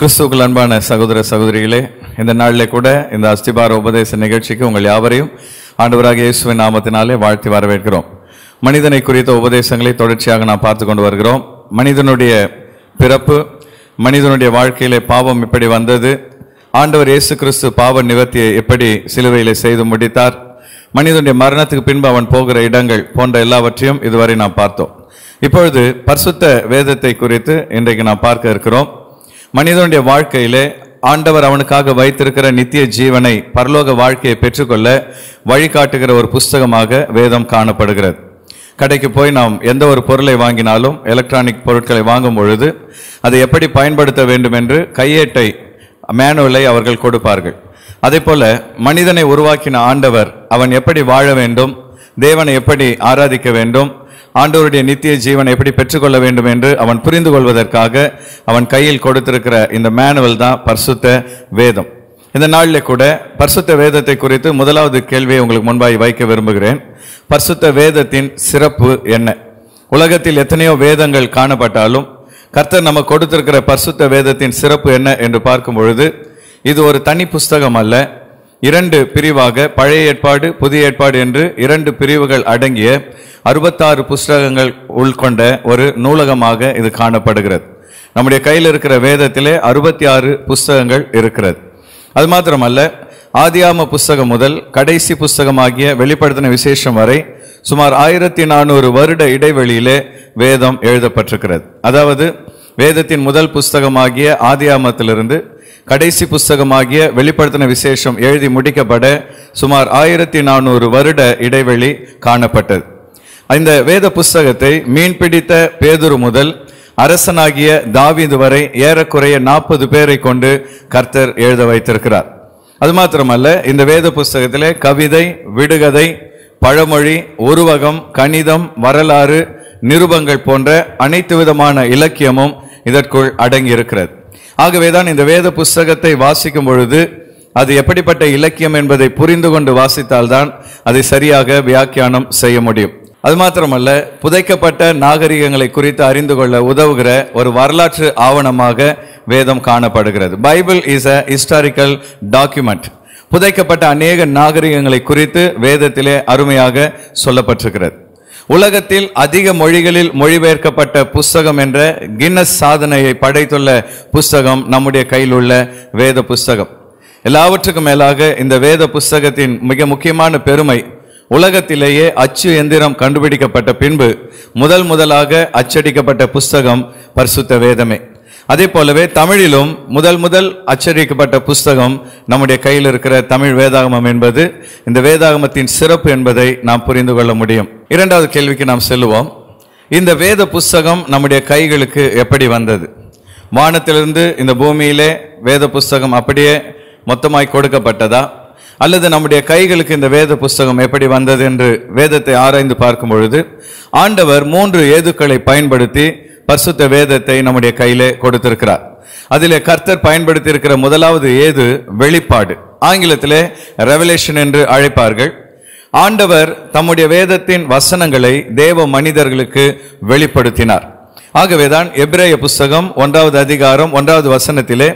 கிறிஸ்துக்கள் அன்பான சகோதர சகோதரிகளே இந்த நாளில் கூட இந்த அஸ்திபார உபதேச நிகழ்ச்சிக்கு உங்கள் யாவரையும் ஆண்டவராக இயேசுவின் நாமத்தினாலே வாழ்த்தி வரவேற்கிறோம் மனிதனை குறித்த உபதேசங்களை தொடர்ச்சியாக நாம் பார்த்து கொண்டு வருகிறோம் மனிதனுடைய பிறப்பு மனிதனுடைய வாழ்க்கையிலே பாவம் இப்படி வந்தது ஆண்டவர் இயேசு கிறிஸ்து பாவ நிவர்த்தியை எப்படி சிலுவையிலே செய்து முடித்தார் மனிதனுடைய மரணத்துக்கு பின்பு அவன் போகிற இடங்கள் போன்ற எல்லாவற்றையும் இதுவரை நாம் பார்த்தோம் இப்பொழுது பரிசுத்த வேதத்தை குறித்து இன்றைக்கு நாம் பார்க்க இருக்கிறோம் மனிதனுடைய வாழ்க்கையிலே ஆண்டவர் அவனுக்காக வைத்திருக்கிற நித்திய ஜீவனை பரலோக வாழ்க்கையை பெற்றுக்கொள்ள வழிகாட்டுகிற ஒரு புஸ்தகமாக வேதம் காணப்படுகிறது கடைக்கு போய் நாம் எந்த ஒரு பொருளை வாங்கினாலும் எலக்ட்ரானிக் பொருட்களை வாங்கும் பொழுது அதை எப்படி பயன்படுத்த வேண்டும் என்று கையேட்டை மேனுவலை அவர்கள் கொடுப்பார்கள் அதே போல மனிதனை உருவாக்கின ஆண்டவர் அவன் எப்படி வாழ வேண்டும் தேவனை எப்படி ஆராதிக்க வேண்டும் ஆண்டவருடைய நித்திய ஜீவன் எப்படி பெற்றுக்கொள்ள வேண்டும் என்று அவன் புரிந்து கொள்வதற்காக அவன் கையில் கொடுத்திருக்கிற இந்த மேனுவல் தான் பர்சுத்த வேதம் இந்த நாளில் கூட பர்சுத்த வேதத்தை குறித்து முதலாவது கேள்வியை உங்களுக்கு முன்பாய் வைக்க விரும்புகிறேன் பர்சுத்த வேதத்தின் சிறப்பு என்ன உலகத்தில் எத்தனையோ வேதங்கள் காணப்பட்டாலும் கர்த்தர் நம்ம கொடுத்திருக்கிற பர்சுத்த வேதத்தின் சிறப்பு என்ன என்று பார்க்கும் பொழுது இது ஒரு தனி புஸ்தகம் அல்ல இரண்டு பிரிவாக பழைய ஏற்பாடு புதிய ஏற்பாடு என்று இரண்டு பிரிவுகள் அடங்கிய அறுபத்தாறு புஸ்தகங்கள் உள்கொண்ட ஒரு நூலகமாக இது காணப்படுகிறது நம்முடைய கையில் இருக்கிற வேதத்திலே அறுபத்தி ஆறு புஸ்தகங்கள் இருக்கிறது அது மாத்திரமல்ல ஆதியாம புஸ்தகம் முதல் கடைசி புஸ்தகமாகிய வெளிப்படுத்தின விசேஷம் வரை சுமார் ஆயிரத்தி நானூறு வருட இடைவெளியிலே வேதம் எழுதப்பட்டிருக்கிறது அதாவது வேதத்தின் முதல் புஸ்தகமாகிய ஆதியாமத்திலிருந்து கடைசி புஸ்தகமாகிய வெளிப்படுத்தின விசேஷம் எழுதி முடிக்கப்பட சுமார் ஆயிரத்தி நானூறு வருட இடைவெளி காணப்பட்டது இந்த வேத புஸ்தகத்தை மீன்பிடித்த பேதுரு முதல் அரசனாகிய தாவிது வரை ஏறக்குறைய நாற்பது பேரை கொண்டு கர்த்தர் எழுத வைத்திருக்கிறார் அது மாத்திரமல்ல இந்த வேத புஸ்தகத்திலே கவிதை விடுகதை பழமொழி உருவகம் கணிதம் வரலாறு நிருபங்கள் போன்ற அனைத்து விதமான இலக்கியமும் இதற்குள் அடங்கியிருக்கிறது ஆகவே தான் இந்த வேத புஸ்தகத்தை வாசிக்கும் பொழுது அது எப்படிப்பட்ட இலக்கியம் என்பதை புரிந்து கொண்டு வாசித்தால்தான் அதை சரியாக வியாக்கியானம் செய்ய முடியும் அது மாத்திரமல்ல புதைக்கப்பட்ட நாகரிகங்களை குறித்து அறிந்து கொள்ள உதவுகிற ஒரு வரலாற்று ஆவணமாக வேதம் காணப்படுகிறது Bible is a historical document புதைக்கப்பட்ட அநேக நாகரிகங்களை குறித்து வேதத்திலே அருமையாக சொல்லப்பட்டிருக்கிறது உலகத்தில் அதிக மொழிகளில் மொழிபெயர்க்கப்பட்ட புஸ்தகம் என்ற கின்னஸ் சாதனையை படைத்துள்ள புஸ்தகம் நம்முடைய கையில் உள்ள வேத புஸ்தகம் எல்லாவற்றுக்கும் மேலாக இந்த வேத புஸ்தகத்தின் மிக முக்கியமான பெருமை உலகத்திலேயே அச்சு எந்திரம் கண்டுபிடிக்கப்பட்ட பின்பு முதல் முதலாக அச்சடிக்கப்பட்ட புஸ்தகம் பரிசுத்த வேதமே அதே போலவே தமிழிலும் முதல் முதல் அச்சரிக்கப்பட்ட புஸ்தகம் நம்முடைய கையில் இருக்கிற தமிழ் வேதாகமம் என்பது இந்த வேதாகமத்தின் சிறப்பு என்பதை நாம் புரிந்து கொள்ள முடியும் இரண்டாவது கேள்விக்கு நாம் செல்லுவோம் இந்த வேத புஸ்தகம் நம்முடைய கைகளுக்கு எப்படி வந்தது வானத்திலிருந்து இந்த பூமியிலே வேத புஸ்தகம் அப்படியே மொத்தமாய் கொடுக்கப்பட்டதா அல்லது நம்முடைய கைகளுக்கு இந்த வேத புஸ்தகம் எப்படி வந்தது என்று வேதத்தை ஆராய்ந்து பார்க்கும் பொழுது ஆண்டவர் மூன்று ஏதுக்களை பயன்படுத்தி பர்சுத்த வேதத்தை நம்முடைய கையிலே கொடுத்திருக்கிறார் அதில் கர்த்தர் பயன்படுத்தி இருக்கிற முதலாவது ஏது வெளிப்பாடு ஆங்கிலத்திலே ரெவலேஷன் என்று அழைப்பார்கள் ஆண்டவர் தம்முடைய வேதத்தின் வசனங்களை தேவ மனிதர்களுக்கு வெளிப்படுத்தினார் ஆகவேதான் எப்ரேய புஸ்தகம் ஒன்றாவது அதிகாரம் ஒன்றாவது வசனத்திலே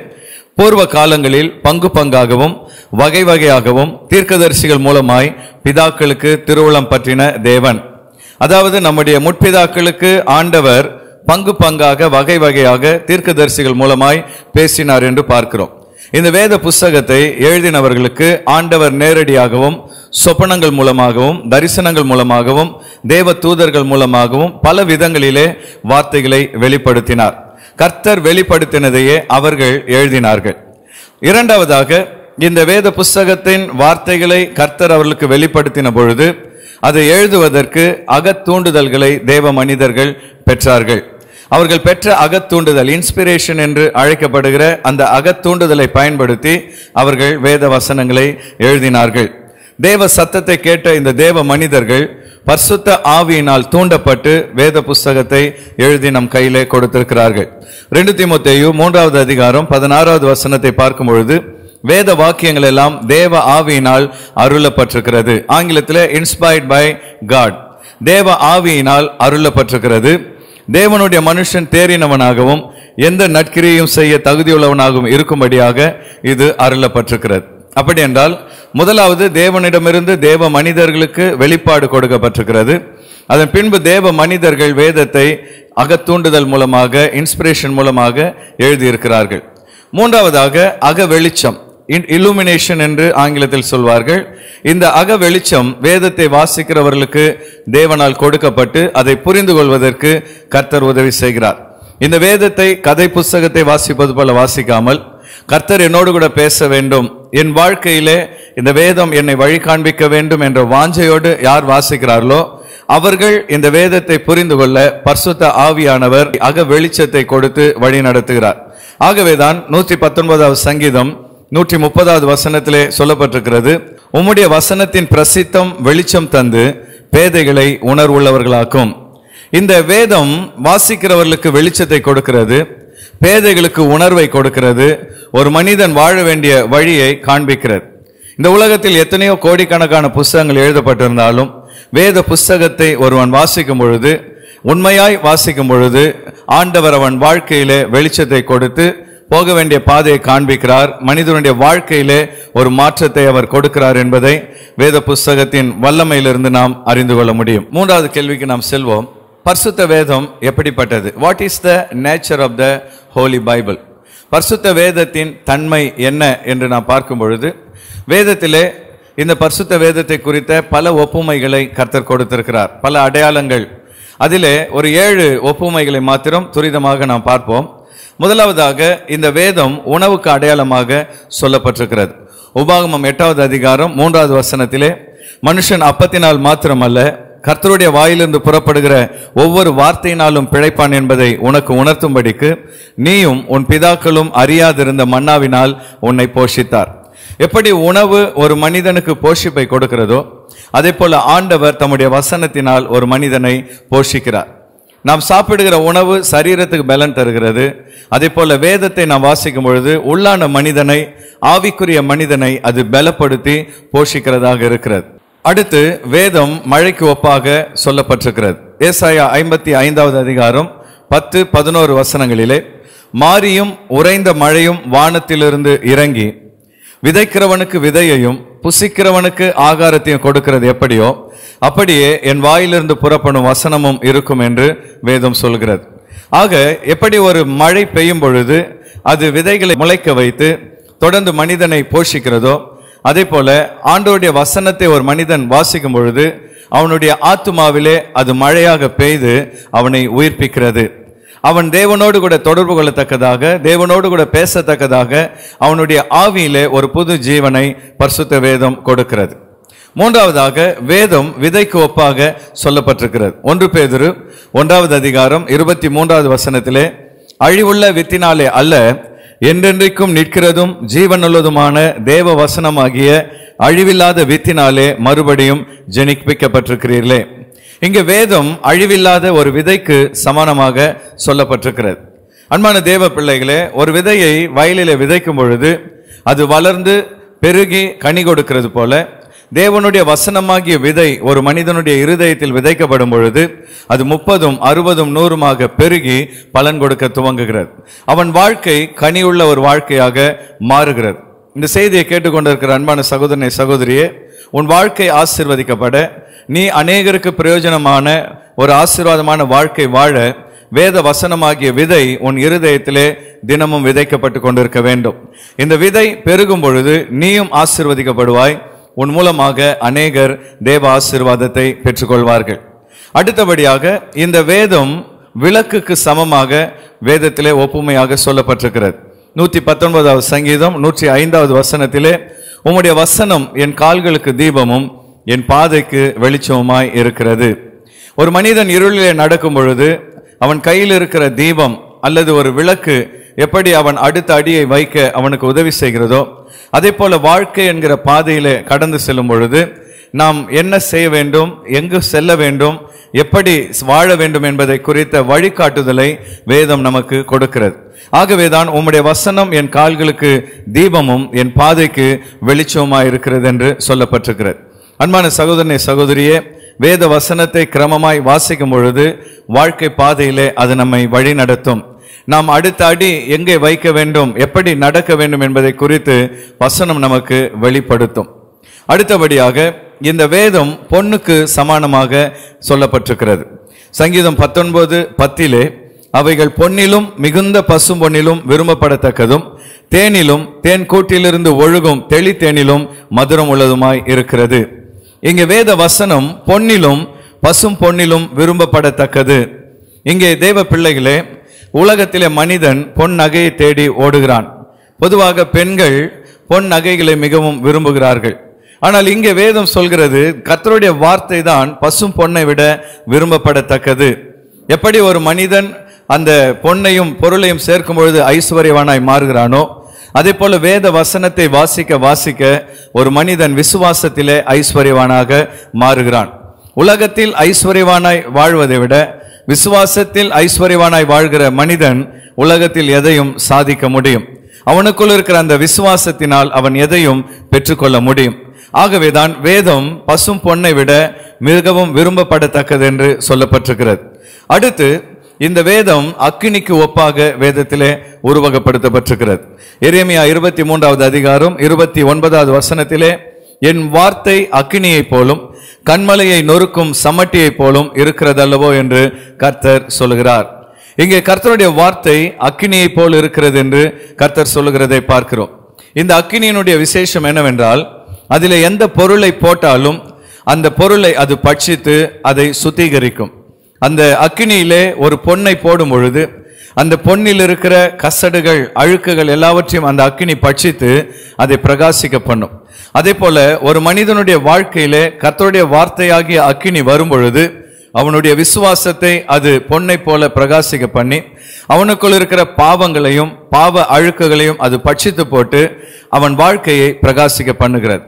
பூர்வ காலங்களில் பங்கு பங்காகவும் வகை வகையாகவும் தீர்க்கதரிசிகள் மூலமாய் பிதாக்களுக்கு திருவுளம் பற்றின தேவன் அதாவது நம்முடைய முற்பிதாக்களுக்கு ஆண்டவர் பங்கு பங்காக வகை வகையாக தீர்க்கதரிசிகள் மூலமாய் பேசினார் என்று பார்க்கிறோம் இந்த வேத புஸ்தகத்தை எழுதினவர்களுக்கு ஆண்டவர் நேரடியாகவும் சொப்பனங்கள் மூலமாகவும் தரிசனங்கள் மூலமாகவும் தேவ தூதர்கள் மூலமாகவும் பல விதங்களிலே வார்த்தைகளை வெளிப்படுத்தினார் கர்த்தர் வெளிப்படுத்தினதையே அவர்கள் எழுதினார்கள் இரண்டாவதாக இந்த வேத புஸ்தகத்தின் வார்த்தைகளை கர்த்தர் அவர்களுக்கு வெளிப்படுத்தின பொழுது அதை எழுதுவதற்கு அகத்தூண்டுதல்களை தேவ மனிதர்கள் பெற்றார்கள் அவர்கள் பெற்ற அகத்தூண்டுதல் இன்ஸ்பிரேஷன் என்று அழைக்கப்படுகிற அந்த அகத்தூண்டுதலை பயன்படுத்தி அவர்கள் வேத வசனங்களை எழுதினார்கள் தேவ சத்தத்தை கேட்ட இந்த தேவ மனிதர்கள் பர்சுத்த ஆவியினால் தூண்டப்பட்டு வேத புஸ்தகத்தை எழுதி நம் கையிலே கொடுத்திருக்கிறார்கள் ரெண்டு திமுத்தையும் மூன்றாவது அதிகாரம் பதினாறாவது வசனத்தை பார்க்கும் பொழுது வேத வாக்கியங்கள் எல்லாம் தேவ ஆவியினால் அருளப்பட்டிருக்கிறது ஆங்கிலத்தில் இன்ஸ்பைர்ட் பை காட் தேவ ஆவியினால் அருளப்பட்டிருக்கிறது தேவனுடைய மனுஷன் தேறினவனாகவும் எந்த நற்கிரியையும் செய்ய தகுதியுள்ளவனாகவும் இருக்கும்படியாக இது அருளப்பட்டிருக்கிறது அப்படி என்றால் முதலாவது தேவனிடமிருந்து தேவ மனிதர்களுக்கு வெளிப்பாடு கொடுக்கப்பட்டிருக்கிறது அதன் பின்பு தேவ மனிதர்கள் வேதத்தை அகத்தூண்டுதல் மூலமாக இன்ஸ்பிரேஷன் மூலமாக எழுதியிருக்கிறார்கள் மூன்றாவதாக அக வெளிச்சம் இல்லுமினேஷன் என்று ஆங்கிலத்தில் சொல்வார்கள் இந்த அக வெளிச்சம் வேதத்தை வாசிக்கிறவர்களுக்கு தேவனால் கொடுக்கப்பட்டு அதை புரிந்து கொள்வதற்கு கர்த்தர் உதவி செய்கிறார் இந்த வேதத்தை கதை புஸ்தகத்தை வாசிப்பது போல வாசிக்காமல் கர்த்தர் என்னோடு கூட பேச வேண்டும் என் வாழ்க்கையிலே இந்த வேதம் என்னை வழி காண்பிக்க வேண்டும் என்ற வாஞ்சையோடு யார் வாசிக்கிறார்களோ அவர்கள் இந்த வேதத்தை புரிந்து கொள்ள பர்சுத்த ஆவியானவர் அக வெளிச்சத்தை கொடுத்து வழி நடத்துகிறார் ஆகவேதான் நூற்றி பத்தொன்பதாவது சங்கீதம் நூற்றி முப்பதாவது வசனத்திலே சொல்லப்பட்டிருக்கிறது உம்முடைய வசனத்தின் பிரசித்தம் வெளிச்சம் தந்து பேதைகளை உணர்வுள்ளவர்களாக்கும் இந்த வேதம் வாசிக்கிறவர்களுக்கு வெளிச்சத்தை கொடுக்கிறது பேதைகளுக்கு உணர்வை கொடுக்கிறது ஒரு மனிதன் வாழ வேண்டிய வழியை காண்பிக்கிறது இந்த உலகத்தில் எத்தனையோ கோடிக்கணக்கான புஸ்தகங்கள் எழுதப்பட்டிருந்தாலும் வேத புஸ்தகத்தை ஒருவன் வாசிக்கும் பொழுது உண்மையாய் வாசிக்கும் பொழுது ஆண்டவர் அவன் வாழ்க்கையிலே வெளிச்சத்தை கொடுத்து போக வேண்டிய பாதையை காண்பிக்கிறார் மனிதனுடைய வாழ்க்கையிலே ஒரு மாற்றத்தை அவர் கொடுக்கிறார் என்பதை வேத புஸ்தகத்தின் வல்லமையிலிருந்து நாம் அறிந்து கொள்ள முடியும் மூன்றாவது கேள்விக்கு நாம் செல்வோம் பர்சுத்த வேதம் எப்படிப்பட்டது what is the nature of the holy Bible பர்சுத்த வேதத்தின் தன்மை என்ன என்று நாம் பார்க்கும் பொழுது வேதத்திலே இந்த பர்சுத்த வேதத்தை குறித்த பல ஒப்புமைகளை கர்த்தர் கொடுத்திருக்கிறார் பல அடையாளங்கள் அதிலே ஒரு ஏழு ஒப்புமைகளை மாத்திரம் துரிதமாக நாம் பார்ப்போம் முதலாவதாக இந்த வேதம் உணவுக்கு அடையாளமாக சொல்லப்பட்டிருக்கிறது உபாகமம் எட்டாவது அதிகாரம் மூன்றாவது வசனத்திலே மனுஷன் அப்பத்தினால் மாத்திரமல்ல கர்த்தருடைய வாயிலிருந்து புறப்படுகிற ஒவ்வொரு வார்த்தையினாலும் பிழைப்பான் என்பதை உனக்கு உணர்த்தும்படிக்கு நீயும் உன் பிதாக்களும் அறியாதிருந்த மன்னாவினால் உன்னை போஷித்தார் எப்படி உணவு ஒரு மனிதனுக்கு போஷிப்பை கொடுக்கிறதோ அதே போல ஆண்டவர் தம்முடைய வசனத்தினால் ஒரு மனிதனை போஷிக்கிறார் நாம் சாப்பிடுகிற உணவு சரீரத்துக்கு பலன் தருகிறது அதே போல வேதத்தை நாம் வாசிக்கும் பொழுது உள்ளான மனிதனை ஆவிக்குரிய மனிதனை அது பலப்படுத்தி போஷிக்கிறதாக இருக்கிறது அடுத்து வேதம் மழைக்கு ஒப்பாக சொல்லப்பட்டிருக்கிறது ஏசாயா ஐம்பத்தி ஐந்தாவது அதிகாரம் பத்து பதினோரு வசனங்களிலே மாரியும் உறைந்த மழையும் வானத்திலிருந்து இறங்கி விதைக்கிறவனுக்கு விதையையும் புசிக்கிறவனுக்கு ஆகாரத்தையும் கொடுக்கிறது எப்படியோ அப்படியே என் வாயிலிருந்து புறப்படும் வசனமும் இருக்கும் என்று வேதம் சொல்கிறது ஆக எப்படி ஒரு மழை பெய்யும் பொழுது அது விதைகளை முளைக்க வைத்து தொடர்ந்து மனிதனை போஷிக்கிறதோ அதே போல ஆண்டோடைய வசனத்தை ஒரு மனிதன் வாசிக்கும் பொழுது அவனுடைய ஆத்மாவிலே அது மழையாக பெய்து அவனை உயிர்ப்பிக்கிறது அவன் தேவனோடு கூட தொடர்பு கொள்ளத்தக்கதாக தேவனோடு கூட பேசத்தக்கதாக அவனுடைய ஆவியிலே ஒரு புது ஜீவனை பரிசுத்த வேதம் கொடுக்கிறது மூன்றாவதாக வேதம் விதைக்கு ஒப்பாக சொல்லப்பட்டிருக்கிறது ஒன்று பேதுரு ஒன்றாவது அதிகாரம் இருபத்தி மூன்றாவது வசனத்திலே அழிவுள்ள வித்தினாலே அல்ல என்றென்றைக்கும் நிற்கிறதும் ஜீவனுள்ளதுமான தேவ வசனமாகிய அழிவில்லாத வித்தினாலே மறுபடியும் ஜெனிப்பிக்கப்பட்டிருக்கிறீர்களே இங்கு வேதம் அழிவில்லாத ஒரு விதைக்கு சமானமாக சொல்லப்பட்டிருக்கிறது அன்பான தேவ பிள்ளைகளே ஒரு விதையை வயலில் விதைக்கும் பொழுது அது வளர்ந்து பெருகி கனி கொடுக்கிறது போல தேவனுடைய வசனமாகிய விதை ஒரு மனிதனுடைய இருதயத்தில் விதைக்கப்படும் பொழுது அது முப்பதும் அறுபதும் நூறுமாக பெருகி பலன் கொடுக்க துவங்குகிறது அவன் வாழ்க்கை கனியுள்ள ஒரு வாழ்க்கையாக மாறுகிறது இந்த செய்தியை கேட்டுக்கொண்டிருக்கிற அன்பான சகோதரனை சகோதரியே உன் வாழ்க்கை ஆசிர்வதிக்கப்பட நீ அநேகருக்கு பிரயோஜனமான ஒரு ஆசீர்வாதமான வாழ்க்கை வாழ வேத வசனமாகிய விதை உன் இருதயத்திலே தினமும் விதைக்கப்பட்டு கொண்டிருக்க வேண்டும் இந்த விதை பெருகும் பொழுது நீயும் ஆசிர்வதிக்கப்படுவாய் உன் மூலமாக அநேகர் தேவ ஆசீர்வாதத்தை பெற்றுக்கொள்வார்கள் அடுத்தபடியாக இந்த வேதம் விளக்குக்கு சமமாக வேதத்திலே ஒப்புமையாக சொல்லப்பட்டிருக்கிறது நூற்றி பத்தொன்பதாவது சங்கீதம் நூற்றி ஐந்தாவது வசனத்திலே உம்முடைய வசனம் என் கால்களுக்கு தீபமும் என் பாதைக்கு வெளிச்சமுமாய் இருக்கிறது ஒரு மனிதன் இருளிலே நடக்கும் பொழுது அவன் கையில் இருக்கிற தீபம் அல்லது ஒரு விளக்கு எப்படி அவன் அடுத்த அடியை வைக்க அவனுக்கு உதவி செய்கிறதோ அதே போல வாழ்க்கை என்கிற பாதையிலே கடந்து செல்லும் பொழுது நாம் என்ன செய்ய வேண்டும் எங்கு செல்ல வேண்டும் எப்படி வாழ வேண்டும் என்பதை குறித்த வழிகாட்டுதலை வேதம் நமக்கு கொடுக்கிறது ஆகவேதான் உம்முடைய வசனம் என் கால்களுக்கு தீபமும் என் பாதைக்கு வெளிச்சமாக இருக்கிறது என்று சொல்லப்பட்டிருக்கிறது அன்பான சகோதரனை சகோதரியே வேத வசனத்தை கிரமமாய் வாசிக்கும் பொழுது வாழ்க்கை பாதையிலே அது நம்மை வழி நடத்தும் நாம் அடுத்த அடி எங்கே வைக்க வேண்டும் எப்படி நடக்க வேண்டும் என்பதை குறித்து வசனம் நமக்கு வெளிப்படுத்தும் அடுத்தபடியாக இந்த வேதம் பொண்ணுக்கு சமானமாக சொல்லப்பட்டிருக்கிறது சங்கீதம் பத்தொன்பது பத்திலே அவைகள் பொன்னிலும் மிகுந்த பசும் பொன்னிலும் விரும்பப்படத்தக்கதும் தேனிலும் தேன் கூட்டிலிருந்து ஒழுகும் தெளி தேனிலும் மதுரம் உள்ளதுமாய் இருக்கிறது இங்கே வேத வசனம் பொன்னிலும் பசும் பொன்னிலும் விரும்பப்படத்தக்கது இங்கே தெய்வ பிள்ளைகளே உலகத்திலே மனிதன் பொன் நகையை தேடி ஓடுகிறான் பொதுவாக பெண்கள் பொன் நகைகளை மிகவும் விரும்புகிறார்கள் ஆனால் இங்கே வேதம் சொல்கிறது கத்தருடைய வார்த்தை தான் பசும் பொண்ணை விட விரும்பப்படத்தக்கது எப்படி ஒரு மனிதன் அந்த பொண்ணையும் பொருளையும் சேர்க்கும் பொழுது ஐஸ்வர்யவானாய் மாறுகிறானோ அதே போல வேத வசனத்தை வாசிக்க வாசிக்க ஒரு மனிதன் விசுவாசத்திலே ஐஸ்வர்யவானாக மாறுகிறான் உலகத்தில் ஐஸ்வர்யவானாய் வாழ்வதை விட விசுவாசத்தில் ஐஸ்வர்யவானாய் வாழ்கிற மனிதன் உலகத்தில் எதையும் சாதிக்க முடியும் அவனுக்குள் இருக்கிற அந்த விசுவாசத்தினால் அவன் எதையும் பெற்றுக்கொள்ள முடியும் ஆகவேதான் வேதம் பசும் பொன்னை விட மிகவும் விரும்பப்படத்தக்கது என்று சொல்லப்பட்டிருக்கிறது அடுத்து இந்த வேதம் அக்கினிக்கு ஒப்பாக வேதத்திலே உருவகப்படுத்தப்பட்டிருக்கிறது எரேமியா இருபத்தி மூன்றாவது அதிகாரம் இருபத்தி ஒன்பதாவது வசனத்திலே என் வார்த்தை அக்கினியைப் போலும் கண்மலையை நொறுக்கும் சமட்டியைப் போலும் இருக்கிறதல்லவோ என்று கர்த்தர் சொல்கிறார் இங்கே கர்த்தருடைய வார்த்தை அக்கினியைப் போல் இருக்கிறது என்று கர்த்தர் சொல்லுகிறதை பார்க்கிறோம் இந்த அக்கினியினுடைய விசேஷம் என்னவென்றால் அதில் எந்த பொருளை போட்டாலும் அந்த பொருளை அது பட்சித்து அதை சுத்திகரிக்கும் அந்த அக்கினியிலே ஒரு பொண்ணை போடும் பொழுது அந்த பொன்னில் இருக்கிற கசடுகள் அழுக்குகள் எல்லாவற்றையும் அந்த அக்கினி பட்சித்து அதை பிரகாசிக்க பண்ணும் அதே போல ஒரு மனிதனுடைய வாழ்க்கையிலே கத்தருடைய வார்த்தையாகிய அக்கினி வரும் பொழுது அவனுடைய விசுவாசத்தை அது பொண்ணை போல பிரகாசிக்க பண்ணி அவனுக்குள் இருக்கிற பாவங்களையும் பாவ அழுக்குகளையும் அது பட்சித்து போட்டு அவன் வாழ்க்கையை பிரகாசிக்க பண்ணுகிறது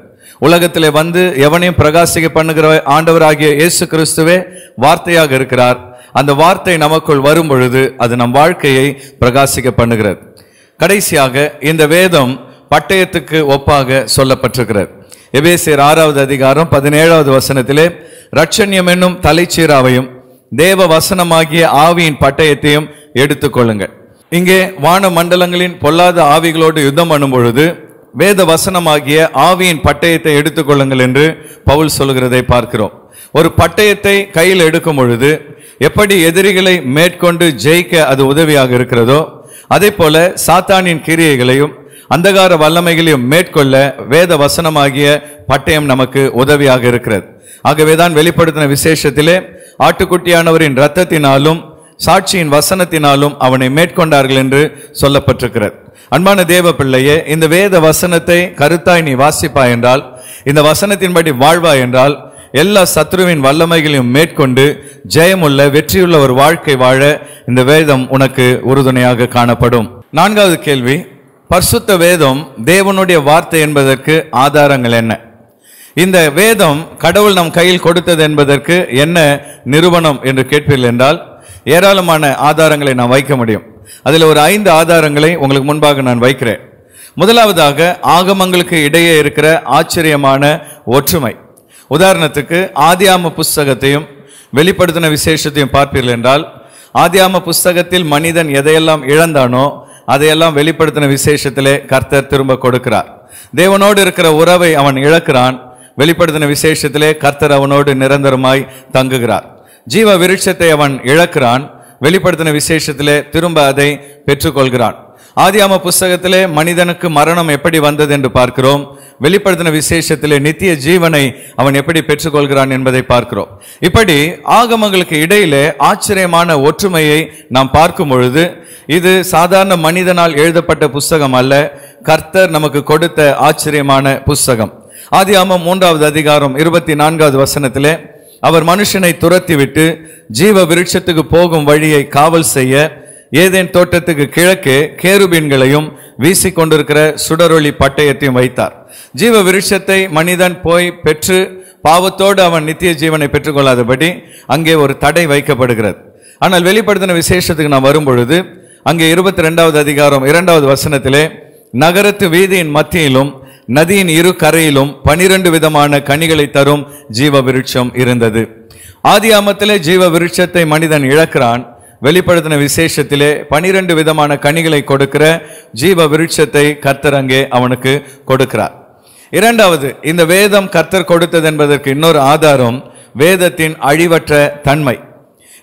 உலகத்தில் வந்து எவனையும் பிரகாசிக்க பண்ணுகிற ஆண்டவர் ஆகிய இயேசு கிறிஸ்துவே வார்த்தையாக இருக்கிறார் அந்த வார்த்தை நமக்குள் வரும் பொழுது அது நம் வாழ்க்கையை பிரகாசிக்க பண்ணுகிறது கடைசியாக இந்த வேதம் பட்டயத்துக்கு ஒப்பாக சொல்லப்பட்டிருக்கிறது எபேசியர் ஆறாவது அதிகாரம் பதினேழாவது வசனத்திலே ரட்சண்யம் என்னும் தலைச்சீராவையும் தேவ வசனமாகிய ஆவியின் பட்டயத்தையும் எடுத்துக்கொள்ளுங்கள் இங்கே வான மண்டலங்களின் பொல்லாத ஆவிகளோடு யுத்தம் பண்ணும் பொழுது வேத வசனமாகிய ஆவியின் பட்டயத்தை எடுத்துக்கொள்ளுங்கள் என்று பவுல் சொல்கிறதை பார்க்கிறோம் ஒரு பட்டயத்தை கையில் எடுக்கும் பொழுது எப்படி எதிரிகளை மேற்கொண்டு ஜெயிக்க அது உதவியாக இருக்கிறதோ அதே போல சாத்தானின் கிரியைகளையும் அந்தகார வல்லமைகளையும் மேற்கொள்ள வேத வசனமாகிய பட்டயம் நமக்கு உதவியாக இருக்கிறது ஆகவேதான் வெளிப்படுத்தின விசேஷத்திலே ஆட்டுக்குட்டியானவரின் இரத்தத்தினாலும் சாட்சியின் வசனத்தினாலும் அவனை மேற்கொண்டார்கள் என்று சொல்லப்பட்டிருக்கிறது அன்பான தேவ பிள்ளையே இந்த வேத வசனத்தை கருத்தாய் நீ வாசிப்பாய் என்றால் இந்த வசனத்தின்படி வாழ்வாய் என்றால் எல்லா சத்ருவின் வல்லமைகளையும் மேற்கொண்டு ஜெயமுள்ள வெற்றியுள்ள ஒரு வாழ்க்கை வாழ இந்த வேதம் உனக்கு உறுதுணையாக காணப்படும் நான்காவது கேள்வி பர்சுத்த வேதம் தேவனுடைய வார்த்தை என்பதற்கு ஆதாரங்கள் என்ன இந்த வேதம் கடவுள் நம் கையில் கொடுத்தது என்பதற்கு என்ன நிறுவனம் என்று கேட்பீர்கள் என்றால் ஏராளமான ஆதாரங்களை நான் வைக்க முடியும் அதில் ஒரு ஐந்து ஆதாரங்களை உங்களுக்கு முன்பாக நான் வைக்கிறேன் முதலாவதாக ஆகமங்களுக்கு இடையே இருக்கிற ஆச்சரியமான ஒற்றுமை உதாரணத்துக்கு ஆதியாம புஸ்தகத்தையும் வெளிப்படுத்தின விசேஷத்தையும் பார்ப்பீர்கள் என்றால் ஆதியாம புஸ்தகத்தில் மனிதன் எதையெல்லாம் இழந்தானோ அதையெல்லாம் வெளிப்படுத்தின விசேஷத்திலே கர்த்தர் திரும்ப கொடுக்கிறார் தேவனோடு இருக்கிற உறவை அவன் இழக்கிறான் வெளிப்படுத்தின விசேஷத்திலே கர்த்தர் அவனோடு நிரந்தரமாய் தங்குகிறார் ஜீவ விருட்சத்தை அவன் இழக்கிறான் வெளிப்படுத்தின விசேஷத்திலே திரும்ப அதை பெற்றுக்கொள்கிறான் ஆதியாம புஸ்தகத்திலே மனிதனுக்கு மரணம் எப்படி வந்தது என்று பார்க்கிறோம் வெளிப்படுத்தின விசேஷத்திலே நித்திய ஜீவனை அவன் எப்படி பெற்றுக்கொள்கிறான் என்பதை பார்க்கிறோம் இப்படி ஆகமங்களுக்கு இடையிலே ஆச்சரியமான ஒற்றுமையை நாம் பார்க்கும் பொழுது இது சாதாரண மனிதனால் எழுதப்பட்ட புஸ்தகம் அல்ல கர்த்தர் நமக்கு கொடுத்த ஆச்சரியமான புஸ்தகம் ஆதியாமம் மூன்றாவது அதிகாரம் இருபத்தி நான்காவது வசனத்திலே அவர் மனுஷனை துரத்திவிட்டு ஜீவ விருட்சத்துக்கு போகும் வழியை காவல் செய்ய ஏதேன் தோட்டத்துக்கு கிழக்கே கேருபீன்களையும் வீசி கொண்டிருக்கிற சுடரொளி பட்டயத்தையும் வைத்தார் ஜீவ விருட்சத்தை மனிதன் போய் பெற்று பாவத்தோடு அவன் நித்திய ஜீவனை பெற்றுக்கொள்ளாதபடி அங்கே ஒரு தடை வைக்கப்படுகிறது ஆனால் வெளிப்படுத்தின விசேஷத்துக்கு நான் வரும்பொழுது அங்கே இருபத்தி ரெண்டாவது அதிகாரம் இரண்டாவது வசனத்திலே நகரத்து வீதியின் மத்தியிலும் நதியின் இரு கரையிலும் பனிரெண்டு விதமான கனிகளை தரும் ஜீவ விருட்சம் இருந்தது ஆதியாமத்திலே ஜீவ விருட்சத்தை மனிதன் இழக்கிறான் வெளிப்படுத்தின விசேஷத்திலே பனிரெண்டு விதமான கனிகளை கொடுக்கிற ஜீவ விருட்சத்தை கர்த்தர் அங்கே அவனுக்கு கொடுக்கிறார் இரண்டாவது இந்த வேதம் கர்த்தர் கொடுத்தது என்பதற்கு இன்னொரு ஆதாரம் வேதத்தின் அழிவற்ற தன்மை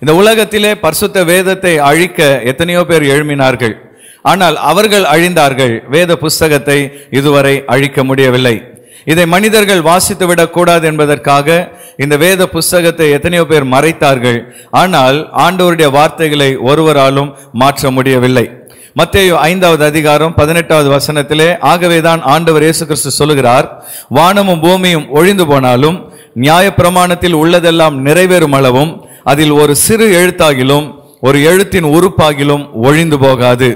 இந்த உலகத்திலே பர்சுத்த வேதத்தை அழிக்க எத்தனையோ பேர் எழுமினார்கள் ஆனால் அவர்கள் அழிந்தார்கள் வேத புஸ்தகத்தை இதுவரை அழிக்க முடியவில்லை இதை மனிதர்கள் வாசித்து விடக்கூடாது என்பதற்காக இந்த வேத புஸ்தகத்தை எத்தனையோ பேர் மறைத்தார்கள் ஆனால் ஆண்டோருடைய வார்த்தைகளை ஒருவராலும் மாற்ற முடியவில்லை மத்திய ஐந்தாவது அதிகாரம் பதினெட்டாவது வசனத்திலே ஆகவேதான் ஆண்டவர் இயேசு கிறிஸ்து சொல்லுகிறார் வானமும் பூமியும் ஒழிந்து போனாலும் நியாய பிரமாணத்தில் உள்ளதெல்லாம் நிறைவேறும் அளவும் அதில் ஒரு சிறு எழுத்தாகிலும் ஒரு எழுத்தின் உறுப்பாகிலும் ஒழிந்து போகாது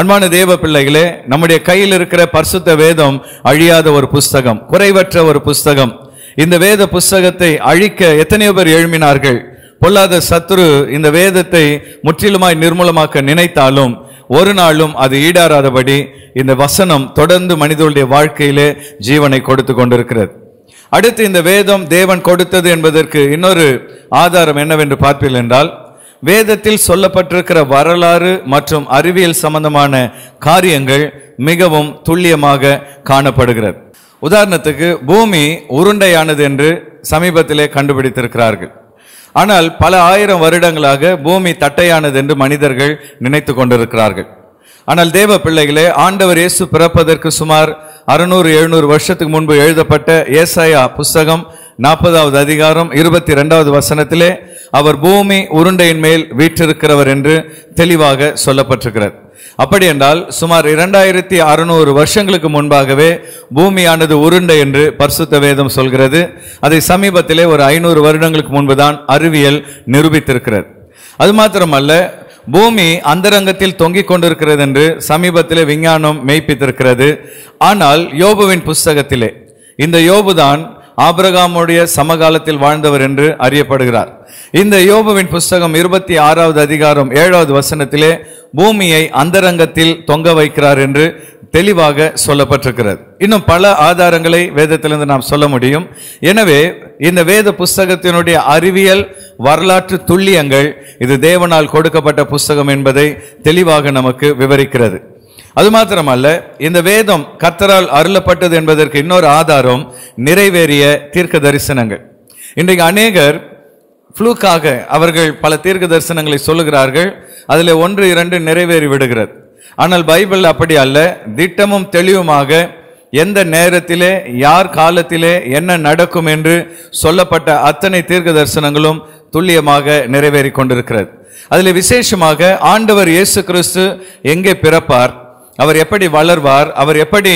அன்பான தேவ பிள்ளைகளே நம்முடைய கையில் இருக்கிற பரிசுத்த வேதம் அழியாத ஒரு புஸ்தகம் குறைவற்ற ஒரு புஸ்தகம் இந்த வேத புஸ்தகத்தை அழிக்க எத்தனையோ பேர் எழுமினார்கள் பொல்லாத சத்ரு இந்த வேதத்தை முற்றிலுமாய் நிர்மூலமாக்க நினைத்தாலும் ஒரு நாளும் அது ஈடாராதபடி இந்த வசனம் தொடர்ந்து மனிதனுடைய வாழ்க்கையிலே ஜீவனை கொடுத்து கொண்டிருக்கிறது அடுத்து இந்த வேதம் தேவன் கொடுத்தது என்பதற்கு இன்னொரு ஆதாரம் என்னவென்று பார்ப்பீர்கள் என்றால் வேதத்தில் சொல்லப்பட்டிருக்கிற வரலாறு மற்றும் அறிவியல் சம்பந்தமான காரியங்கள் மிகவும் துல்லியமாக காணப்படுகிறது உதாரணத்துக்கு பூமி உருண்டையானது என்று சமீபத்திலே கண்டுபிடித்திருக்கிறார்கள் ஆனால் பல ஆயிரம் வருடங்களாக பூமி தட்டையானது என்று மனிதர்கள் நினைத்து கொண்டிருக்கிறார்கள் ஆனால் தேவ பிள்ளைகளே ஆண்டவர் இயேசு பிறப்பதற்கு சுமார் அறுநூறு எழுநூறு வருஷத்துக்கு முன்பு எழுதப்பட்ட ஏசாயா புஸ்தகம் நாற்பதாவது அதிகாரம் இருபத்தி ரெண்டாவது வசனத்திலே அவர் பூமி உருண்டையின் மேல் வீற்றிருக்கிறவர் என்று தெளிவாக சொல்லப்பட்டிருக்கிறார் அப்படி என்றால் சுமார் இரண்டாயிரத்தி அறுநூறு வருஷங்களுக்கு முன்பாகவே பூமியானது உருண்டை என்று பரிசுத்த வேதம் சொல்கிறது அதை சமீபத்திலே ஒரு ஐநூறு வருடங்களுக்கு முன்புதான் அறிவியல் நிரூபித்திருக்கிறது அது மாத்திரமல்ல பூமி அந்தரங்கத்தில் தொங்கிக் கொண்டிருக்கிறது என்று சமீபத்தில் விஞ்ஞானம் மெய்ப்பித்திருக்கிறது ஆனால் யோபுவின் புஸ்தகத்திலே இந்த யோபுதான் ஆபிரகாமுடைய சமகாலத்தில் வாழ்ந்தவர் என்று அறியப்படுகிறார் இந்த யோபுவின் புஸ்தகம் இருபத்தி ஆறாவது அதிகாரம் ஏழாவது வசனத்திலே பூமியை அந்தரங்கத்தில் தொங்க வைக்கிறார் என்று தெளிவாக சொல்லப்பட்டிருக்கிறது இன்னும் பல ஆதாரங்களை வேதத்திலிருந்து நாம் சொல்ல முடியும் எனவே இந்த வேத புஸ்தகத்தினுடைய அறிவியல் வரலாற்று துல்லியங்கள் இது தேவனால் கொடுக்கப்பட்ட புஸ்தகம் என்பதை தெளிவாக நமக்கு விவரிக்கிறது அது மாத்திரமல்ல இந்த வேதம் கத்தரால் அருளப்பட்டது என்பதற்கு இன்னொரு ஆதாரம் நிறைவேறிய தீர்க்க தரிசனங்கள் இன்றைக்கு அநேகர் ஃப்ளூக்காக அவர்கள் பல தீர்க்க தரிசனங்களை சொல்லுகிறார்கள் அதில் ஒன்று இரண்டு நிறைவேறி விடுகிறது ஆனால் பைபிள் அப்படி அல்ல திட்டமும் தெளிவுமாக எந்த நேரத்திலே யார் காலத்திலே என்ன நடக்கும் என்று சொல்லப்பட்ட அத்தனை தீர்க்க தரிசனங்களும் துல்லியமாக நிறைவேறி கொண்டிருக்கிறது அதில் விசேஷமாக ஆண்டவர் இயேசு கிறிஸ்து எங்கே பிறப்பார் அவர் எப்படி வளர்வார் அவர் எப்படி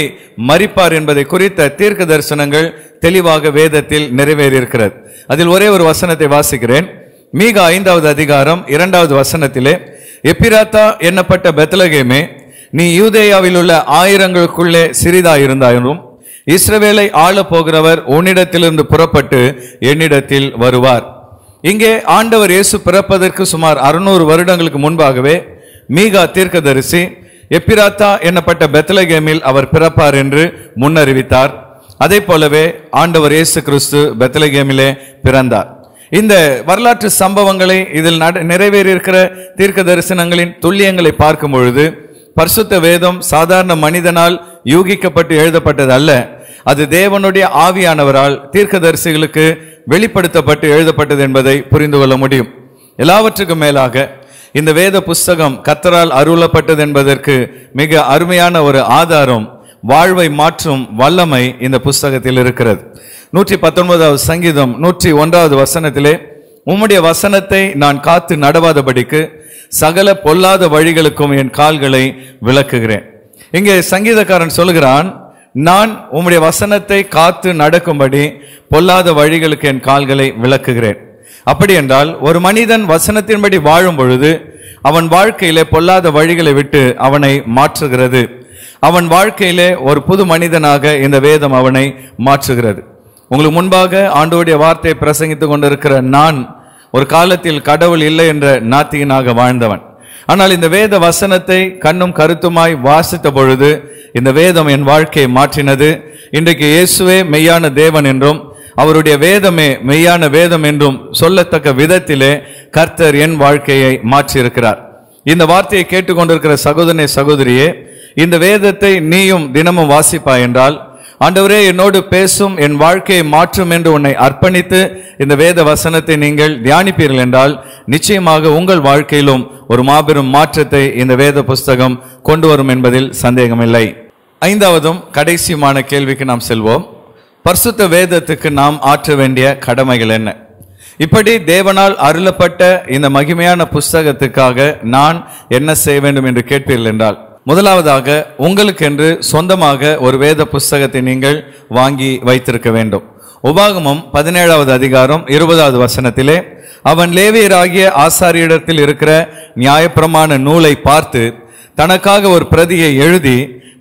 மறிப்பார் என்பதை குறித்த தீர்க்க தரிசனங்கள் தெளிவாக வேதத்தில் நிறைவேறியிருக்கிறது அதில் ஒரே ஒரு வசனத்தை வாசிக்கிறேன் மீக ஐந்தாவது அதிகாரம் இரண்டாவது வசனத்திலே எப்பிராத்தா எண்ணப்பட்ட பெத்தலகேமே நீ யூதேயாவில் உள்ள ஆயிரங்களுக்குள்ளே சிறிதாயிருந்தாயினும் இஸ்ரவேலை ஆள போகிறவர் உன்னிடத்திலிருந்து புறப்பட்டு என்னிடத்தில் வருவார் இங்கே ஆண்டவர் இயேசு பிறப்பதற்கு சுமார் அறுநூறு வருடங்களுக்கு முன்பாகவே மீகா தீர்க்கதரிசி எப்பிராத்தா என்னப்பட்ட பெத்தலகேமில் அவர் பிறப்பார் என்று முன்னறிவித்தார் அதே போலவே ஆண்டவர் இயேசு கிறிஸ்து பெத்தலகேமிலே பிறந்தார் இந்த வரலாற்று சம்பவங்களை இதில் நட நிறைவேறியிருக்கிற தீர்க்க தரிசனங்களின் துல்லியங்களை பார்க்கும் பொழுது பரிசுத்த வேதம் சாதாரண மனிதனால் யூகிக்கப்பட்டு எழுதப்பட்டது அல்ல அது தேவனுடைய ஆவியானவரால் தீர்க்கதரிசிகளுக்கு வெளிப்படுத்தப்பட்டு எழுதப்பட்டது என்பதை புரிந்து கொள்ள முடியும் எல்லாவற்றுக்கும் மேலாக இந்த வேத புஸ்தகம் கத்தரால் அருளப்பட்டது என்பதற்கு மிக அருமையான ஒரு ஆதாரம் வாழ்வை மாற்றும் வல்லமை இந்த புஸ்தகத்தில் இருக்கிறது நூற்றி பத்தொன்பதாவது சங்கீதம் நூற்றி ஒன்றாவது வசனத்திலே உம்முடைய வசனத்தை நான் காத்து நடவாதபடிக்கு சகல பொல்லாத வழிகளுக்கும் என் கால்களை விளக்குகிறேன் இங்கே சங்கீதக்காரன் சொல்கிறான் நான் உம்முடைய வசனத்தை காத்து நடக்கும்படி பொல்லாத வழிகளுக்கு என் கால்களை விளக்குகிறேன் அப்படி என்றால் ஒரு மனிதன் வசனத்தின்படி வாழும் பொழுது அவன் வாழ்க்கையிலே பொல்லாத வழிகளை விட்டு அவனை மாற்றுகிறது அவன் வாழ்க்கையிலே ஒரு புது மனிதனாக இந்த வேதம் அவனை மாற்றுகிறது உங்களுக்கு முன்பாக ஆண்டோடைய வார்த்தையை பிரசங்கித்து கொண்டிருக்கிற நான் ஒரு காலத்தில் கடவுள் இல்லை என்ற நாத்தியனாக வாழ்ந்தவன் ஆனால் இந்த வேத வசனத்தை கண்ணும் கருத்துமாய் வாசித்த பொழுது இந்த வேதம் என் வாழ்க்கையை மாற்றினது இன்றைக்கு இயேசுவே மெய்யான தேவன் என்றும் அவருடைய வேதமே மெய்யான வேதம் என்றும் சொல்லத்தக்க விதத்திலே கர்த்தர் என் வாழ்க்கையை மாற்றியிருக்கிறார் இந்த வார்த்தையை கேட்டுக்கொண்டிருக்கிற சகோதரனை சகோதரியே இந்த வேதத்தை நீயும் தினமும் வாசிப்பா என்றால் ஆண்டவரே என்னோடு பேசும் என் வாழ்க்கையை மாற்றும் என்று உன்னை அர்ப்பணித்து இந்த வேத வசனத்தை நீங்கள் தியானிப்பீர்கள் என்றால் நிச்சயமாக உங்கள் வாழ்க்கையிலும் ஒரு மாபெரும் மாற்றத்தை இந்த வேத புஸ்தகம் கொண்டு வரும் என்பதில் சந்தேகமில்லை ஐந்தாவதும் கடைசியுமான கேள்விக்கு நாம் செல்வோம் பரிசுத்த வேதத்துக்கு நாம் ஆற்ற வேண்டிய கடமைகள் என்ன இப்படி தேவனால் அருளப்பட்ட இந்த மகிமையான புஸ்தகத்துக்காக நான் என்ன செய்ய வேண்டும் என்று கேட்பீர்கள் என்றால் முதலாவதாக உங்களுக்கென்று சொந்தமாக ஒரு வேத புஸ்தகத்தை நீங்கள் வாங்கி வைத்திருக்க வேண்டும் உபாகமம் பதினேழாவது அதிகாரம் இருபதாவது வசனத்திலே அவன் லேவியராகிய ஆசாரியிடத்தில் இருக்கிற நியாயப்பிரமான நூலை பார்த்து தனக்காக ஒரு பிரதியை எழுதி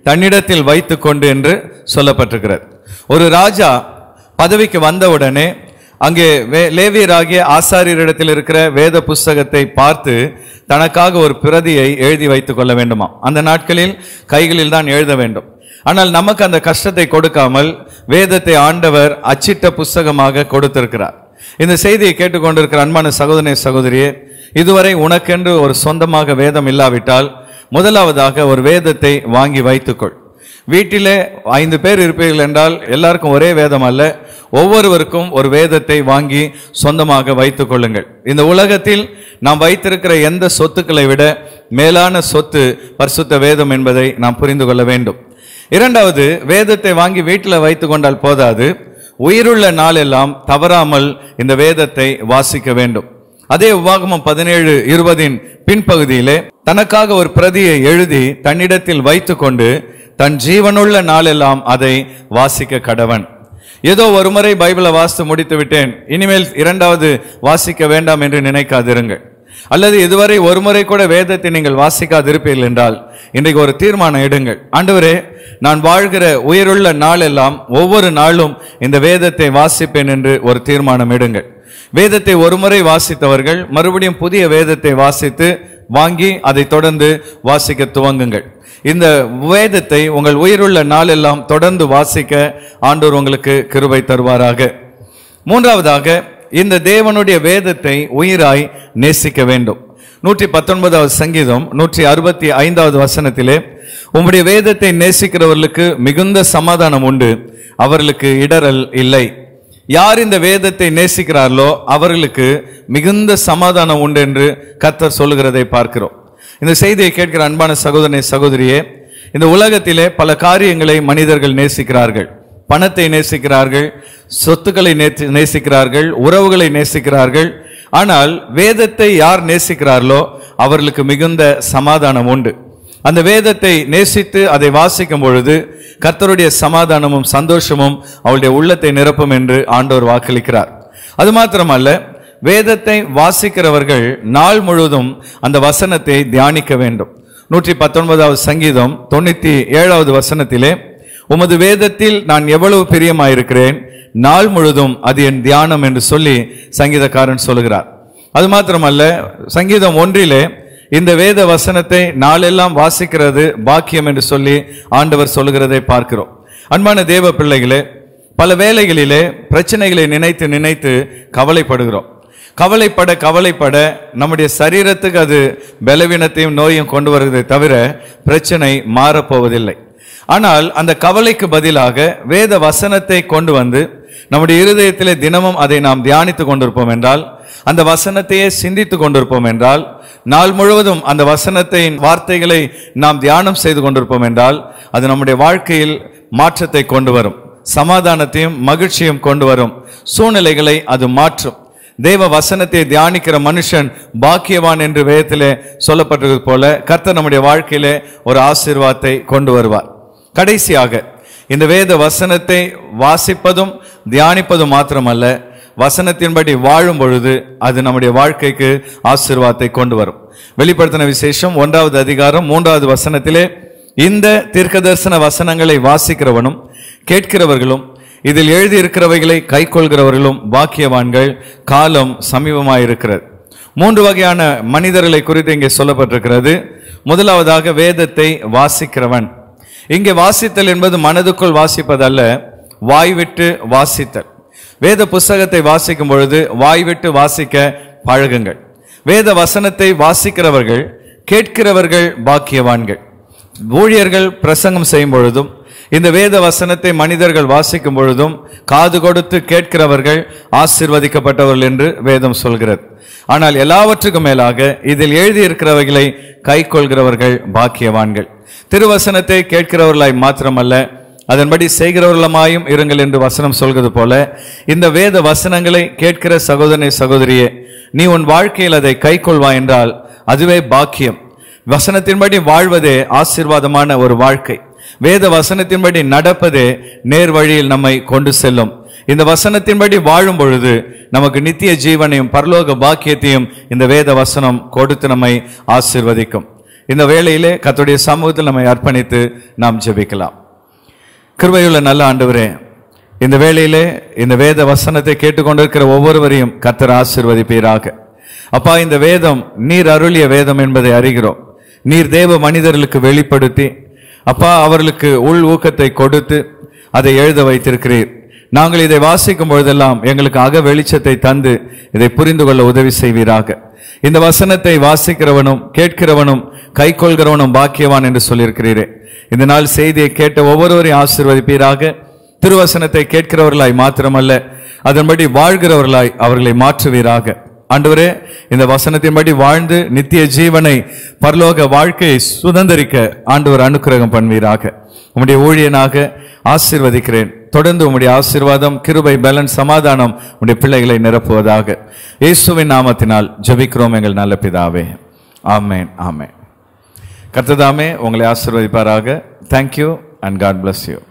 தன்னிடத்தில் வைத்து கொண்டு என்று சொல்லப்பட்டிருக்கிறது ஒரு ராஜா பதவிக்கு வந்தவுடனே அங்கே வே லேவியராகிய ஆசாரியரிடத்தில் இருக்கிற வேத புஸ்தகத்தை பார்த்து தனக்காக ஒரு பிரதியை எழுதி வைத்து கொள்ள வேண்டுமா அந்த நாட்களில் கைகளில் தான் எழுத வேண்டும் ஆனால் நமக்கு அந்த கஷ்டத்தை கொடுக்காமல் வேதத்தை ஆண்டவர் அச்சிட்ட புஸ்தகமாக கொடுத்திருக்கிறார் இந்த செய்தியை கேட்டுக்கொண்டிருக்கிற அன்பான சகோதரி சகோதரியே இதுவரை உனக்கென்று ஒரு சொந்தமாக வேதம் இல்லாவிட்டால் முதலாவதாக ஒரு வேதத்தை வாங்கி வைத்துக்கொள் வீட்டிலே ஐந்து பேர் இருப்பீர்கள் என்றால் எல்லாருக்கும் ஒரே வேதம் அல்ல ஒவ்வொருவருக்கும் ஒரு வேதத்தை வாங்கி சொந்தமாக வைத்து கொள்ளுங்கள் இந்த உலகத்தில் நாம் வைத்திருக்கிற எந்த சொத்துக்களை விட மேலான சொத்து பரிசுத்த வேதம் என்பதை நாம் புரிந்து கொள்ள வேண்டும் இரண்டாவது வேதத்தை வாங்கி வீட்டில் வைத்து கொண்டால் போதாது உயிருள்ள நாளெல்லாம் தவறாமல் இந்த வேதத்தை வாசிக்க வேண்டும் அதே விவாகமம் பதினேழு இருபதின் பின்பகுதியிலே தனக்காக ஒரு பிரதியை எழுதி தன்னிடத்தில் வைத்துக்கொண்டு தன் ஜீவனுள்ள நாளெல்லாம் அதை வாசிக்க கடவன் ஏதோ ஒரு முறை பைபிளை வாசித்து முடித்து விட்டேன் இனிமேல் இரண்டாவது வாசிக்க வேண்டாம் என்று நினைக்காதிருங்கள் அல்லது இதுவரை ஒரு முறை கூட வேதத்தை நீங்கள் வாசிக்காதிருப்பீர்கள் என்றால் இன்றைக்கு ஒரு தீர்மானம் எடுங்கள் ஆண்டவரே நான் வாழ்கிற உயிருள்ள நாளெல்லாம் ஒவ்வொரு நாளும் இந்த வேதத்தை வாசிப்பேன் என்று ஒரு தீர்மானம் எடுங்கள் வேதத்தை ஒருமுறை வாசித்தவர்கள் மறுபடியும் புதிய வேதத்தை வாசித்து வாங்கி அதை தொடர்ந்து வாசிக்க துவங்குங்கள் இந்த வேதத்தை உங்கள் உயிருள்ள நாளெல்லாம் தொடர்ந்து வாசிக்க ஆண்டோர் உங்களுக்கு கிருபை தருவாராக மூன்றாவதாக இந்த தேவனுடைய வேதத்தை உயிராய் நேசிக்க வேண்டும் நூற்றி பத்தொன்பதாவது சங்கீதம் நூற்றி அறுபத்தி ஐந்தாவது வசனத்திலே உங்களுடைய வேதத்தை நேசிக்கிறவர்களுக்கு மிகுந்த சமாதானம் உண்டு அவர்களுக்கு இடரல் இல்லை யார் இந்த வேதத்தை நேசிக்கிறார்களோ அவர்களுக்கு மிகுந்த சமாதானம் உண்டு என்று கத்தர் சொல்லுகிறதை பார்க்கிறோம் இந்த செய்தியை கேட்கிற அன்பான சகோதரனை சகோதரியே இந்த உலகத்திலே பல காரியங்களை மனிதர்கள் நேசிக்கிறார்கள் பணத்தை நேசிக்கிறார்கள் சொத்துக்களை நேசிக்கிறார்கள் உறவுகளை நேசிக்கிறார்கள் ஆனால் வேதத்தை யார் நேசிக்கிறார்களோ அவர்களுக்கு மிகுந்த சமாதானம் உண்டு அந்த வேதத்தை நேசித்து அதை வாசிக்கும் பொழுது கர்த்தருடைய சமாதானமும் சந்தோஷமும் அவளுடைய உள்ளத்தை நிரப்பும் என்று ஆண்டோர் வாக்களிக்கிறார் அது மாத்திரமல்ல வேதத்தை வாசிக்கிறவர்கள் நாள் முழுவதும் அந்த வசனத்தை தியானிக்க வேண்டும் நூற்றி பத்தொன்பதாவது சங்கீதம் தொண்ணூற்றி ஏழாவது வசனத்திலே உமது வேதத்தில் நான் எவ்வளவு பிரியமாயிருக்கிறேன் நாள் முழுதும் அது என் தியானம் என்று சொல்லி சங்கீதக்காரன் சொல்லுகிறார் அது மாத்திரமல்ல சங்கீதம் ஒன்றிலே இந்த வேத வசனத்தை நாளெல்லாம் வாசிக்கிறது பாக்கியம் என்று சொல்லி ஆண்டவர் சொல்லுகிறதை பார்க்கிறோம் அன்பான தேவ பிள்ளைகளே பல வேலைகளிலே பிரச்சனைகளை நினைத்து நினைத்து கவலைப்படுகிறோம் கவலைப்பட கவலைப்பட நம்முடைய சரீரத்துக்கு அது பலவீனத்தையும் நோயும் கொண்டு வருவதை தவிர பிரச்சனை மாறப்போவதில்லை ஆனால் அந்த கவலைக்கு பதிலாக வேத வசனத்தை கொண்டு வந்து நம்முடைய இருதயத்திலே தினமும் அதை நாம் தியானித்து கொண்டிருப்போம் என்றால் அந்த வசனத்தையே சிந்தித்து கொண்டிருப்போம் என்றால் நாள் முழுவதும் அந்த வசனத்தின் வார்த்தைகளை நாம் தியானம் செய்து கொண்டிருப்போம் என்றால் அது நம்முடைய வாழ்க்கையில் மாற்றத்தை கொண்டு வரும் சமாதானத்தையும் மகிழ்ச்சியும் கொண்டு வரும் சூழ்நிலைகளை அது மாற்றும் தேவ வசனத்தை தியானிக்கிற மனுஷன் பாக்கியவான் என்று வேதத்திலே சொல்லப்பட்டது போல கர்த்தர் நம்முடைய வாழ்க்கையிலே ஒரு ஆசீர்வாதத்தை கொண்டு வருவார் கடைசியாக இந்த வேத வசனத்தை வாசிப்பதும் தியானிப்பதும் மாத்திரமல்ல வசனத்தின்படி வாழும் பொழுது அது நம்முடைய வாழ்க்கைக்கு ஆசிர்வாதத்தை கொண்டு வரும் வெளிப்படுத்தின விசேஷம் ஒன்றாவது அதிகாரம் மூன்றாவது வசனத்திலே இந்த தீர்க்க தரிசன வசனங்களை வாசிக்கிறவனும் கேட்கிறவர்களும் இதில் இருக்கிறவைகளை கை கொள்கிறவர்களும் பாக்கியவான்கள் காலம் சமீபமாயிருக்கிறது மூன்று வகையான மனிதர்களை குறித்து இங்கே சொல்லப்பட்டிருக்கிறது முதலாவதாக வேதத்தை வாசிக்கிறவன் இங்கே வாசித்தல் என்பது மனதுக்குள் வாசிப்பதல்ல வாய் விட்டு வாசித்தல் வேத புஸ்தகத்தை வாசிக்கும் பொழுது வாய் விட்டு வாசிக்க பழகுங்கள் வேத வசனத்தை வாசிக்கிறவர்கள் கேட்கிறவர்கள் பாக்கியவான்கள் ஊழியர்கள் பிரசங்கம் செய்யும் பொழுதும் இந்த வேத வசனத்தை மனிதர்கள் வாசிக்கும் பொழுதும் காது கொடுத்து கேட்கிறவர்கள் ஆசிர்வதிக்கப்பட்டவர்கள் என்று வேதம் சொல்கிறது ஆனால் எல்லாவற்றுக்கும் மேலாக இதில் எழுதியிருக்கிறவைகளை கை கொள்கிறவர்கள் பாக்கியவான்கள் திருவசனத்தை கேட்கிறவர்களாய் மாத்திரமல்ல அதன்படி செய்கிறவர்களமாயும் இருங்கள் என்று வசனம் சொல்கிறது போல இந்த வேத வசனங்களை கேட்கிற சகோதரனை சகோதரியே நீ உன் வாழ்க்கையில் அதை கை கொள்வா என்றால் அதுவே பாக்கியம் வசனத்தின்படி வாழ்வதே ஆசீர்வாதமான ஒரு வாழ்க்கை வேத வசனத்தின்படி நடப்பதே நேர் வழியில் நம்மை கொண்டு செல்லும் இந்த வசனத்தின்படி வாழும் பொழுது நமக்கு நித்திய ஜீவனையும் பரலோக பாக்கியத்தையும் இந்த வேத வசனம் கொடுத்து நம்மை ஆசிர்வதிக்கும் இந்த வேளையிலே கத்துடைய சமூகத்தில் நம்மை அர்ப்பணித்து நாம் ஜெபிக்கலாம் கிருபையுள்ள நல்ல ஆண்டவரே இந்த வேளையிலே இந்த வேத வசனத்தை கேட்டுக்கொண்டிருக்கிற ஒவ்வொருவரையும் கத்தர் ஆசிர்வதிப்பீராக அப்பா இந்த வேதம் நீர் அருளிய வேதம் என்பதை அறிகிறோம் நீர் தேவ மனிதர்களுக்கு வெளிப்படுத்தி அப்பா அவர்களுக்கு உள் ஊக்கத்தை கொடுத்து அதை எழுத வைத்திருக்கிறீர் நாங்கள் இதை வாசிக்கும் பொழுதெல்லாம் எங்களுக்கு அக வெளிச்சத்தை தந்து இதை புரிந்து கொள்ள உதவி செய்வீராக இந்த வசனத்தை வாசிக்கிறவனும் கேட்கிறவனும் கை கொள்கிறவனும் பாக்கியவான் என்று சொல்லியிருக்கிறீரே இந்த நாள் செய்தியை கேட்ட ஒவ்வொருவரையும் ஆசிர்வதிப்பீராக திருவசனத்தை கேட்கிறவர்களாய் மாத்திரமல்ல அதன்படி வாழ்கிறவர்களாய் அவர்களை மாற்றுவீராக ஆண்டவரே இந்த வசனத்தின்படி வாழ்ந்து நித்திய ஜீவனை பரலோக வாழ்க்கையை சுதந்திரிக்க ஆண்டவர் அனுக்கிரகம் பண்ணுவீராக உம்முடைய ஊழியனாக ஆசிர்வதிக்கிறேன் தொடர்ந்து உம்முடைய ஆசீர்வாதம் கிருபை பலன் சமாதானம் உடைய பிள்ளைகளை நிரப்புவதாக இயேசுவின் நாமத்தினால் ஜபிக்கிறோம் எங்கள் நல்ல பிதாவே ஆமேன் ஆமேன் கர்த்ததாமே உங்களை ஆசிர்வதிப்பாராக thank you and God bless you